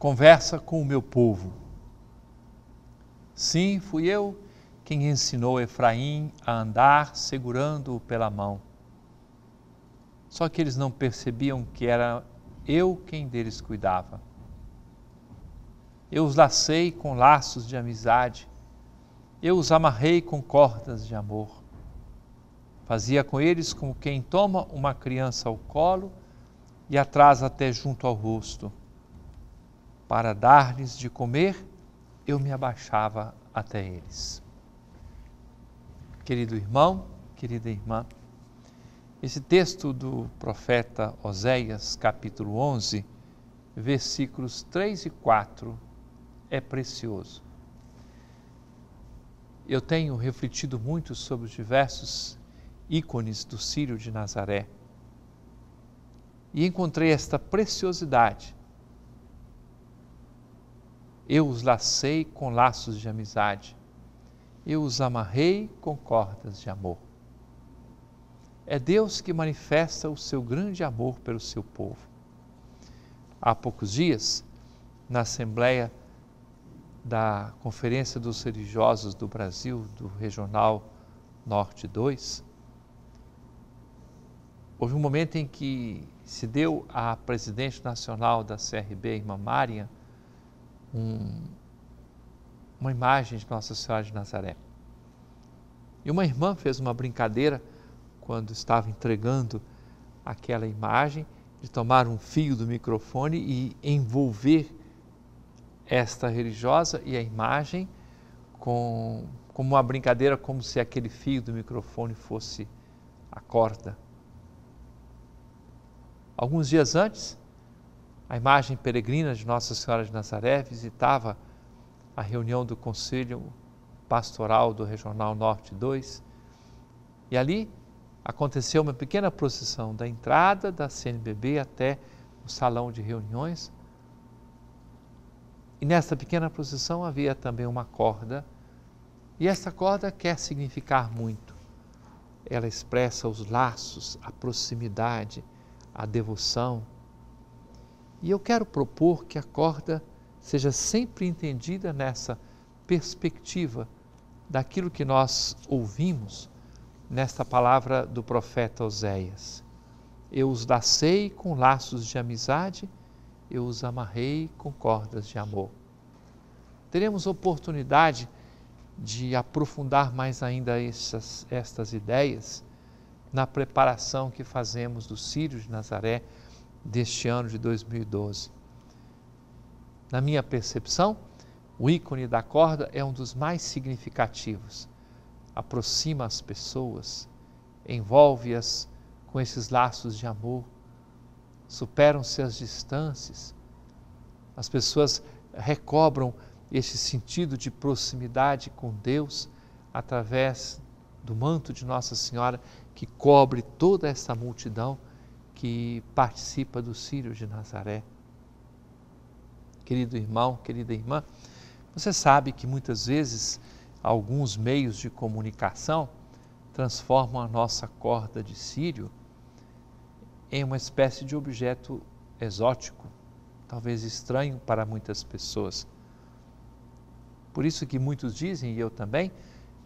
conversa com o meu povo. Sim, fui eu quem ensinou Efraim a andar segurando-o pela mão. Só que eles não percebiam que era eu quem deles cuidava. Eu os lacei com laços de amizade, eu os amarrei com cordas de amor. Fazia com eles como quem toma uma criança ao colo e atrás até junto ao rosto para dar-lhes de comer, eu me abaixava até eles. Querido irmão, querida irmã, esse texto do profeta Oséias, capítulo 11, versículos 3 e 4, é precioso. Eu tenho refletido muito sobre os diversos ícones do Sírio de Nazaré e encontrei esta preciosidade eu os lacei com laços de amizade. Eu os amarrei com cordas de amor. É Deus que manifesta o seu grande amor pelo seu povo. Há poucos dias, na Assembleia da Conferência dos Religiosos do Brasil, do Regional Norte 2, houve um momento em que se deu à presidente nacional da CRB, irmã Marian, um, uma imagem de Nossa Senhora de Nazaré. E uma irmã fez uma brincadeira quando estava entregando aquela imagem de tomar um fio do microfone e envolver esta religiosa e a imagem com como uma brincadeira, como se aquele fio do microfone fosse a corda. Alguns dias antes, a imagem peregrina de Nossa Senhora de Nazaré visitava a reunião do Conselho Pastoral do Regional Norte 2 e ali aconteceu uma pequena procissão da entrada da CNBB até o salão de reuniões. E nessa pequena procissão havia também uma corda, e essa corda quer significar muito. Ela expressa os laços, a proximidade, a devoção, e eu quero propor que a corda seja sempre entendida nessa perspectiva daquilo que nós ouvimos nesta palavra do profeta Oséias. Eu os lacei com laços de amizade, eu os amarrei com cordas de amor. Teremos oportunidade de aprofundar mais ainda essas, estas ideias na preparação que fazemos do Sírio de Nazaré deste ano de 2012. Na minha percepção, o ícone da corda é um dos mais significativos. Aproxima as pessoas, envolve-as com esses laços de amor, superam-se as distâncias, as pessoas recobram este sentido de proximidade com Deus através do manto de Nossa Senhora que cobre toda essa multidão que participa do Sírio de Nazaré. Querido irmão, querida irmã, você sabe que muitas vezes alguns meios de comunicação transformam a nossa corda de sírio em uma espécie de objeto exótico, talvez estranho para muitas pessoas. Por isso que muitos dizem, e eu também,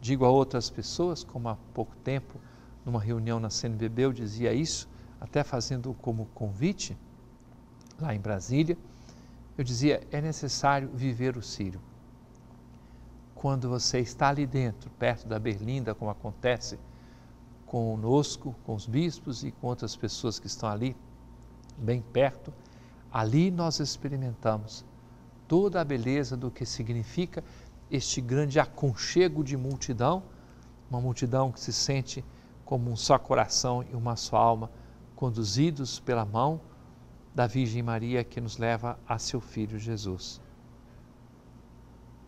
digo a outras pessoas, como há pouco tempo, numa reunião na CNBB, eu dizia isso, até fazendo como convite lá em Brasília, eu dizia: é necessário viver o Sírio. Quando você está ali dentro, perto da Berlinda, como acontece conosco, com os bispos e com outras pessoas que estão ali, bem perto, ali nós experimentamos toda a beleza do que significa este grande aconchego de multidão, uma multidão que se sente como um só coração e uma só alma conduzidos pela mão da Virgem Maria que nos leva a seu Filho Jesus.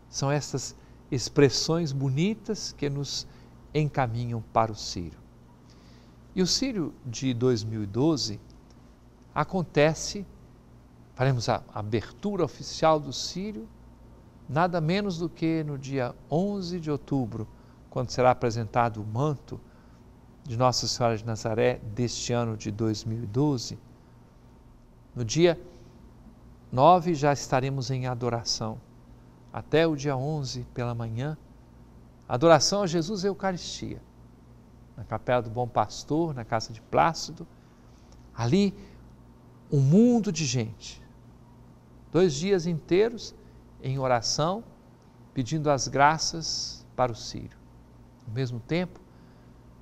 São essas expressões bonitas que nos encaminham para o Sírio. E o Sírio de 2012 acontece, faremos a abertura oficial do Sírio, nada menos do que no dia 11 de outubro, quando será apresentado o manto de Nossa Senhora de Nazaré deste ano de 2012, no dia 9 já estaremos em adoração, até o dia 11 pela manhã, adoração a Jesus e Eucaristia, na Capela do Bom Pastor, na Casa de Plácido, ali um mundo de gente, dois dias inteiros em oração, pedindo as graças para o Sírio. Ao mesmo tempo,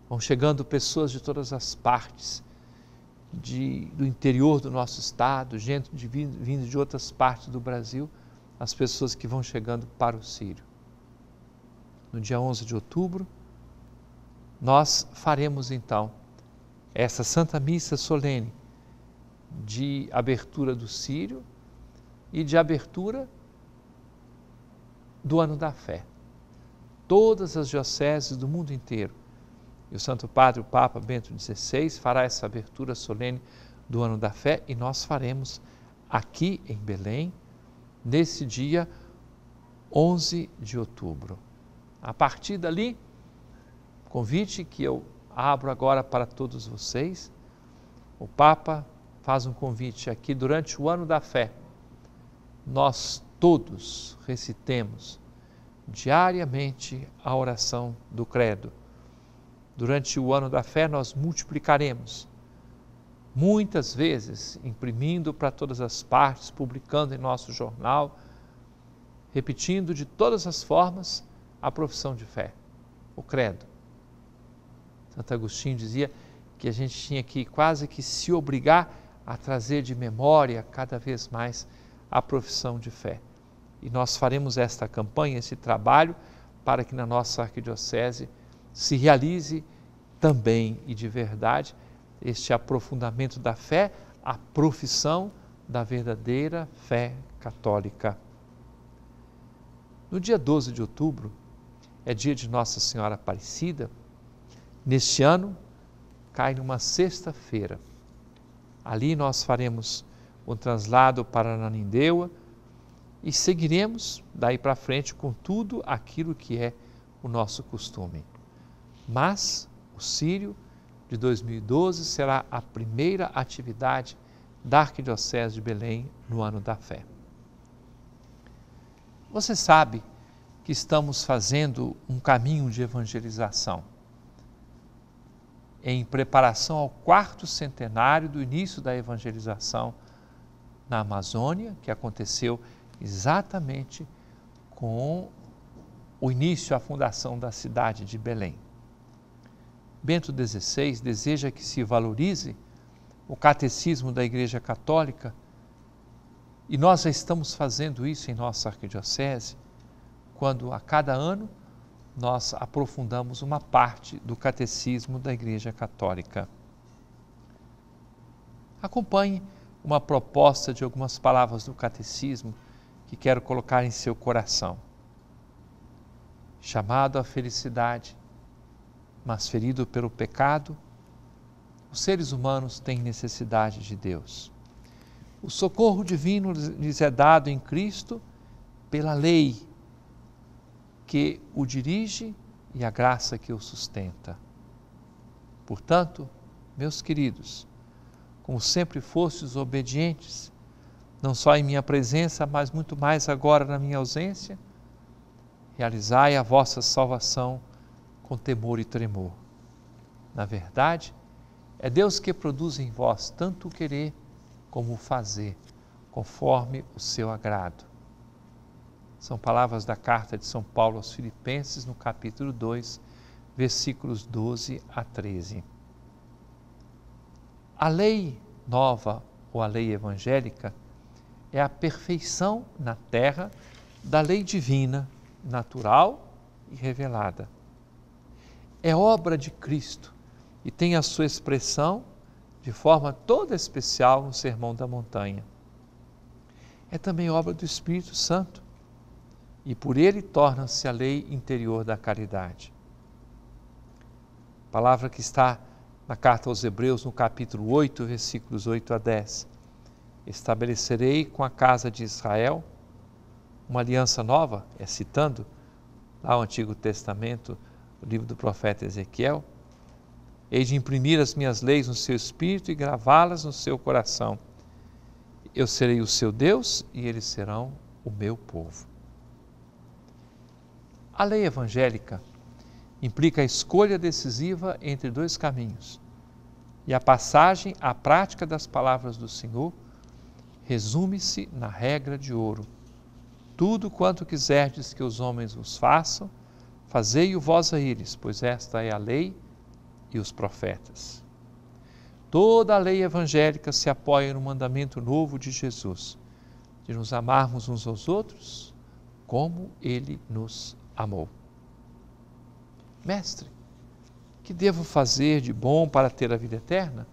Vão chegando pessoas de todas as partes, de, do interior do nosso estado, gente de, vindo de outras partes do Brasil, as pessoas que vão chegando para o Sírio. No dia 11 de outubro, nós faremos então essa Santa Missa solene de abertura do Sírio e de abertura do Ano da Fé. Todas as dioceses do mundo inteiro e o Santo Padre, o Papa Bento XVI, fará essa abertura solene do Ano da Fé e nós faremos aqui em Belém, nesse dia 11 de outubro. A partir dali, convite que eu abro agora para todos vocês, o Papa faz um convite aqui durante o Ano da Fé. Nós todos recitemos diariamente a oração do Credo Durante o ano da fé, nós multiplicaremos muitas vezes, imprimindo para todas as partes, publicando em nosso jornal, repetindo de todas as formas a profissão de fé, o credo. Santo Agostinho dizia que a gente tinha que quase que se obrigar a trazer de memória cada vez mais a profissão de fé. E nós faremos esta campanha, esse trabalho, para que na nossa arquidiocese se realize também e de verdade este aprofundamento da fé, a profissão da verdadeira fé católica. No dia 12 de outubro, é dia de Nossa Senhora Aparecida. Neste ano, cai numa sexta-feira. Ali nós faremos o translado para Nanindeua e seguiremos daí para frente com tudo aquilo que é o nosso costume. Mas o Sírio de 2012 será a primeira atividade da Arquidiocese de Belém no ano da fé. Você sabe que estamos fazendo um caminho de evangelização em preparação ao quarto centenário do início da evangelização na Amazônia, que aconteceu exatamente com o início, a fundação da cidade de Belém. Bento XVI deseja que se valorize o catecismo da Igreja Católica, e nós já estamos fazendo isso em nossa arquidiocese, quando a cada ano nós aprofundamos uma parte do catecismo da Igreja Católica. Acompanhe uma proposta de algumas palavras do catecismo que quero colocar em seu coração. Chamado à felicidade, mas ferido pelo pecado, os seres humanos têm necessidade de Deus. O socorro divino lhes é dado em Cristo pela lei que o dirige e a graça que o sustenta. Portanto, meus queridos, como sempre fostes obedientes, não só em minha presença, mas muito mais agora na minha ausência, realizai a vossa salvação com temor e tremor. Na verdade, é Deus que produz em vós tanto o querer como o fazer, conforme o seu agrado. São palavras da carta de São Paulo aos Filipenses, no capítulo 2, versículos 12 a 13. A lei nova ou a lei evangélica é a perfeição na terra da lei divina, natural e revelada é obra de Cristo e tem a sua expressão de forma toda especial no Sermão da Montanha. É também obra do Espírito Santo e por ele torna-se a lei interior da caridade. Palavra que está na carta aos Hebreus, no capítulo 8, versículos 8 a 10. Estabelecerei com a casa de Israel uma aliança nova, é citando lá o Antigo Testamento, o livro do profeta Ezequiel, hei de imprimir as minhas leis no seu espírito e gravá-las no seu coração. Eu serei o seu Deus e eles serão o meu povo. A lei evangélica implica a escolha decisiva entre dois caminhos e a passagem à prática das palavras do Senhor resume-se na regra de ouro. Tudo quanto quiserdes que os homens vos façam, Fazei-o vós a eles, pois esta é a lei e os profetas. Toda a lei evangélica se apoia no mandamento novo de Jesus, de nos amarmos uns aos outros como ele nos amou. Mestre, que devo fazer de bom para ter a vida eterna?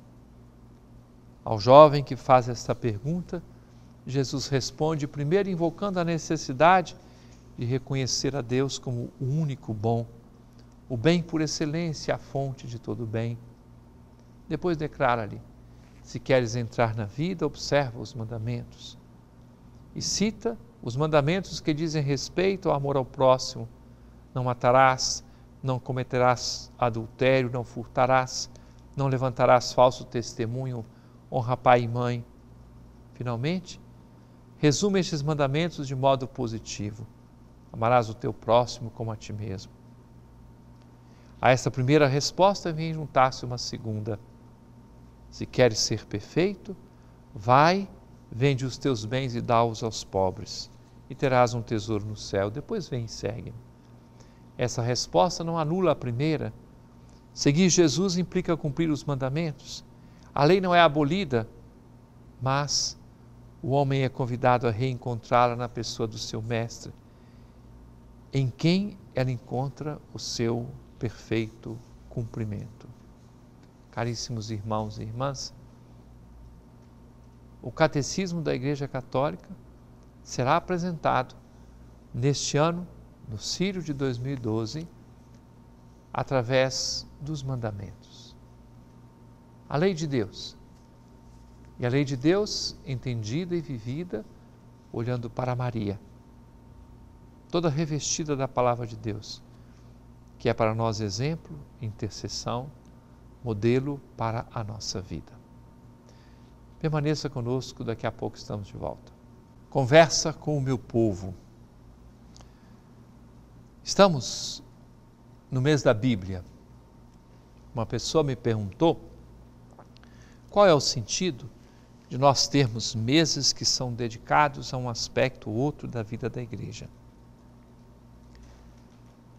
Ao jovem que faz esta pergunta, Jesus responde primeiro invocando a necessidade de de reconhecer a Deus como o único bom, o bem por excelência, a fonte de todo bem. Depois declara-lhe: Se queres entrar na vida, observa os mandamentos. E cita os mandamentos que dizem respeito ao amor ao próximo: Não matarás, não cometerás adultério, não furtarás, não levantarás falso testemunho, honra pai e mãe. Finalmente, resume estes mandamentos de modo positivo. Amarás o teu próximo como a ti mesmo. A esta primeira resposta vem juntar-se uma segunda. Se queres ser perfeito, vai, vende os teus bens e dá-os aos pobres, e terás um tesouro no céu. Depois vem e segue. Essa resposta não anula a primeira. Seguir Jesus implica cumprir os mandamentos. A lei não é abolida, mas o homem é convidado a reencontrá-la na pessoa do seu mestre em quem ela encontra o seu perfeito cumprimento. Caríssimos irmãos e irmãs, o Catecismo da Igreja Católica será apresentado neste ano, no Sírio de 2012, através dos mandamentos. A lei de Deus. E a lei de Deus entendida e vivida olhando para Maria toda revestida da palavra de Deus, que é para nós exemplo, intercessão, modelo para a nossa vida. Permaneça conosco, daqui a pouco estamos de volta. Conversa com o meu povo. Estamos no mês da Bíblia. Uma pessoa me perguntou qual é o sentido de nós termos meses que são dedicados a um aspecto ou outro da vida da igreja.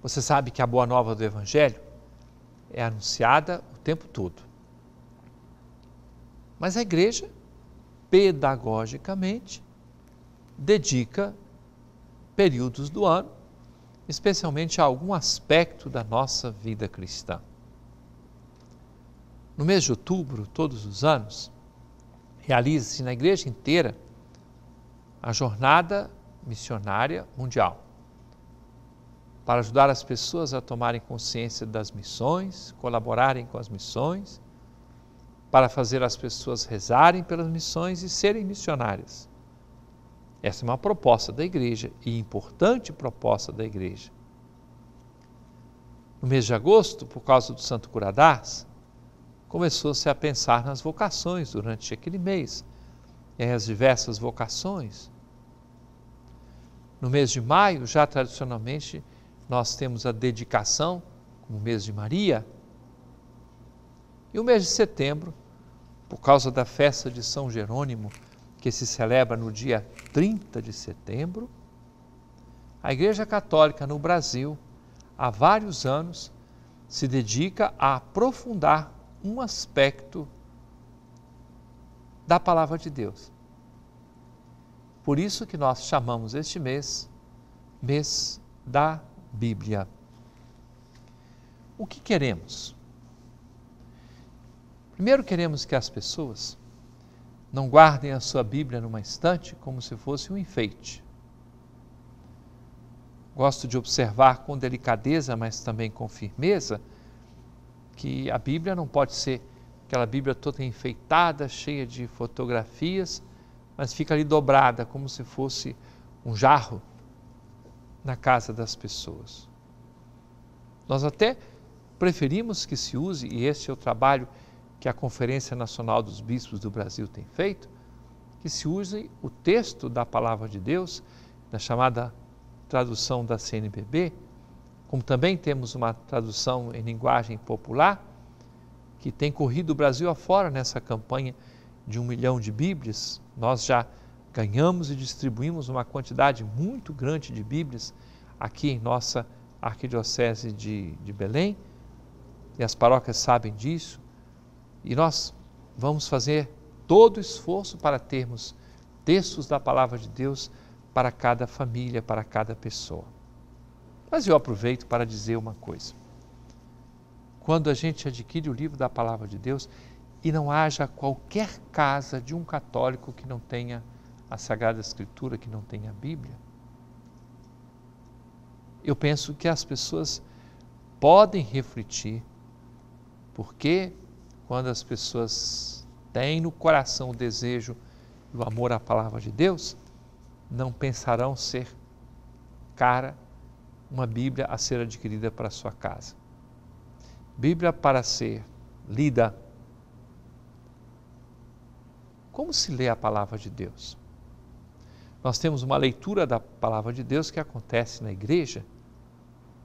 Você sabe que a boa nova do Evangelho é anunciada o tempo todo. Mas a igreja, pedagogicamente, dedica períodos do ano, especialmente a algum aspecto da nossa vida cristã. No mês de outubro, todos os anos, realiza-se na igreja inteira a Jornada Missionária Mundial para ajudar as pessoas a tomarem consciência das missões, colaborarem com as missões, para fazer as pessoas rezarem pelas missões e serem missionárias. Essa é uma proposta da igreja e importante proposta da igreja. No mês de agosto, por causa do Santo Curadás, começou-se a pensar nas vocações durante aquele mês, em as diversas vocações. No mês de maio, já tradicionalmente, nós temos a dedicação, como o mês de Maria. E o mês de setembro, por causa da festa de São Jerônimo, que se celebra no dia 30 de setembro, a Igreja Católica no Brasil, há vários anos, se dedica a aprofundar um aspecto da palavra de Deus. Por isso que nós chamamos este mês mês da Bíblia. O que queremos? Primeiro, queremos que as pessoas não guardem a sua Bíblia numa estante como se fosse um enfeite. Gosto de observar com delicadeza, mas também com firmeza, que a Bíblia não pode ser aquela Bíblia toda enfeitada, cheia de fotografias, mas fica ali dobrada como se fosse um jarro na casa das pessoas. Nós até preferimos que se use, e esse é o trabalho que a Conferência Nacional dos Bispos do Brasil tem feito, que se use o texto da Palavra de Deus, da chamada tradução da CNBB, como também temos uma tradução em linguagem popular, que tem corrido o Brasil afora nessa campanha de um milhão de Bíblias. Nós já ganhamos e distribuímos uma quantidade muito grande de Bíblias aqui em nossa arquidiocese de, de Belém, e as paróquias sabem disso, e nós vamos fazer todo o esforço para termos textos da palavra de Deus para cada família, para cada pessoa. Mas eu aproveito para dizer uma coisa. Quando a gente adquire o livro da palavra de Deus, e não haja qualquer casa de um católico que não tenha a Sagrada Escritura que não tem a Bíblia? Eu penso que as pessoas podem refletir, porque quando as pessoas têm no coração o desejo e o amor à palavra de Deus, não pensarão ser cara uma Bíblia a ser adquirida para sua casa. Bíblia para ser lida. Como se lê a palavra de Deus? nós temos uma leitura da palavra de Deus que acontece na igreja,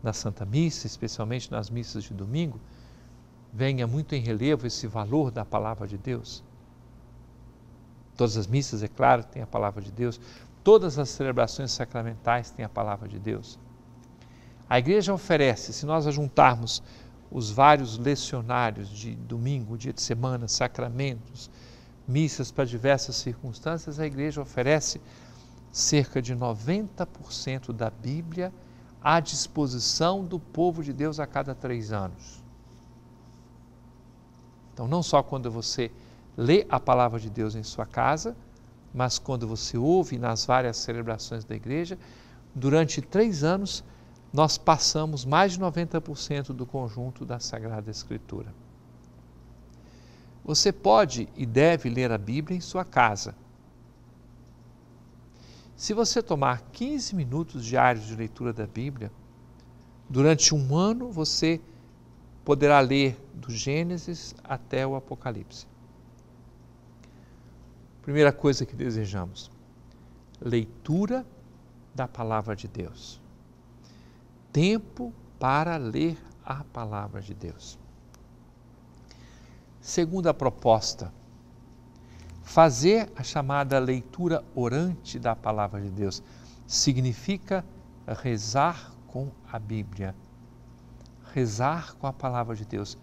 na Santa Missa, especialmente nas missas de domingo, venha muito em relevo esse valor da palavra de Deus. Todas as missas, é claro, têm a palavra de Deus. Todas as celebrações sacramentais têm a palavra de Deus. A igreja oferece, se nós ajuntarmos os vários lecionários de domingo, dia de semana, sacramentos, missas para diversas circunstâncias, a igreja oferece cerca de 90% da Bíblia à disposição do povo de Deus a cada três anos. Então, não só quando você lê a palavra de Deus em sua casa, mas quando você ouve nas várias celebrações da igreja, durante três anos nós passamos mais de 90% do conjunto da Sagrada Escritura. Você pode e deve ler a Bíblia em sua casa se você tomar 15 minutos diários de leitura da Bíblia, durante um ano você poderá ler do Gênesis até o Apocalipse. Primeira coisa que desejamos: leitura da palavra de Deus. Tempo para ler a palavra de Deus. Segunda proposta Fazer a chamada leitura orante da palavra de Deus significa rezar com a Bíblia, rezar com a palavra de Deus.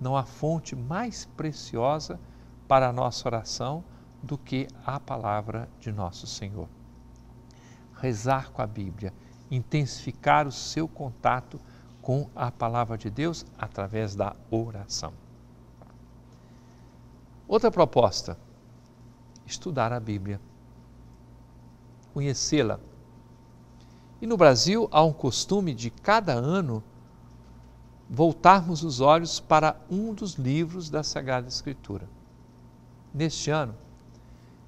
Não há fonte mais preciosa para a nossa oração do que a palavra de nosso Senhor. Rezar com a Bíblia, intensificar o seu contato com a palavra de Deus através da oração. Outra proposta estudar a Bíblia, conhecê-la. E no Brasil há um costume de cada ano voltarmos os olhos para um dos livros da Sagrada Escritura. Neste ano,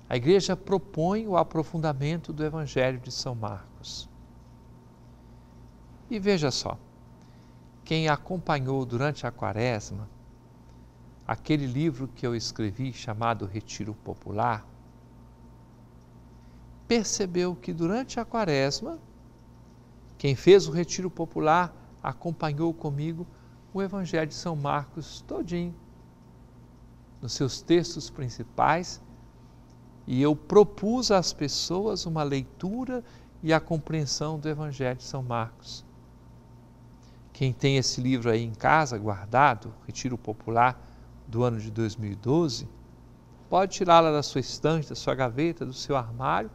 a Igreja propõe o aprofundamento do Evangelho de São Marcos. E veja só, quem acompanhou durante a Quaresma aquele livro que eu escrevi chamado Retiro Popular, percebeu que durante a quaresma, quem fez o Retiro Popular acompanhou comigo o Evangelho de São Marcos todinho, nos seus textos principais, e eu propus às pessoas uma leitura e a compreensão do Evangelho de São Marcos. Quem tem esse livro aí em casa, guardado, Retiro Popular, do ano de 2012, pode tirá-la da sua estante, da sua gaveta, do seu armário.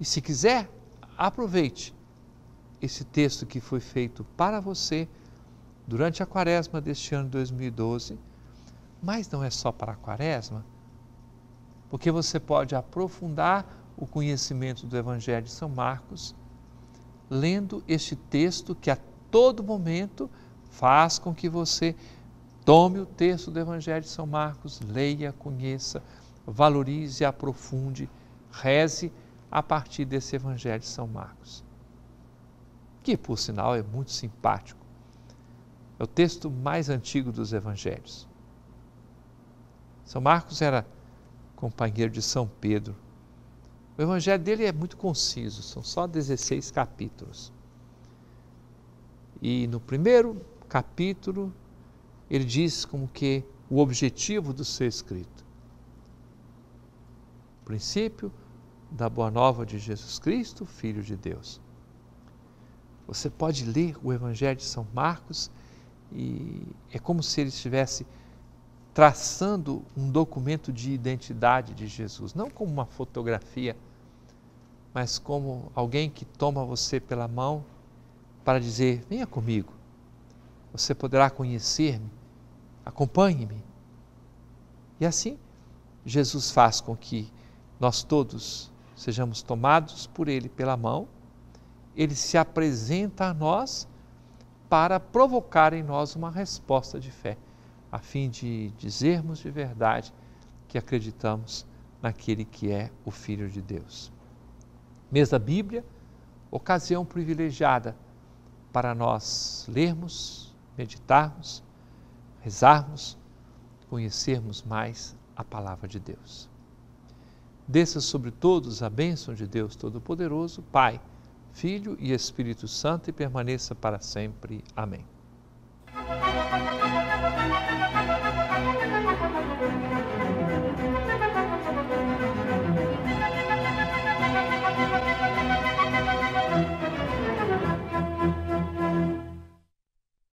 E se quiser, aproveite esse texto que foi feito para você durante a quaresma deste ano de 2012. Mas não é só para a quaresma, porque você pode aprofundar o conhecimento do Evangelho de São Marcos lendo este texto que a todo momento faz com que você Tome o texto do Evangelho de São Marcos, leia, conheça, valorize, aprofunde, reze a partir desse Evangelho de São Marcos. Que, por sinal, é muito simpático. É o texto mais antigo dos Evangelhos. São Marcos era companheiro de São Pedro. O Evangelho dele é muito conciso, são só 16 capítulos. E no primeiro capítulo ele diz como que o objetivo do seu escrito. O princípio da Boa Nova de Jesus Cristo, Filho de Deus. Você pode ler o Evangelho de São Marcos e é como se ele estivesse traçando um documento de identidade de Jesus, não como uma fotografia, mas como alguém que toma você pela mão para dizer: venha comigo, você poderá conhecer-me acompanhe-me. E assim, Jesus faz com que nós todos sejamos tomados por Ele pela mão, Ele se apresenta a nós para provocar em nós uma resposta de fé, a fim de dizermos de verdade que acreditamos naquele que é o Filho de Deus. Mês da Bíblia, ocasião privilegiada para nós lermos, meditarmos rezarmos, conhecermos mais a palavra de Deus. Desça sobre todos a bênção de Deus Todo-Poderoso, Pai, Filho e Espírito Santo e permaneça para sempre. Amém.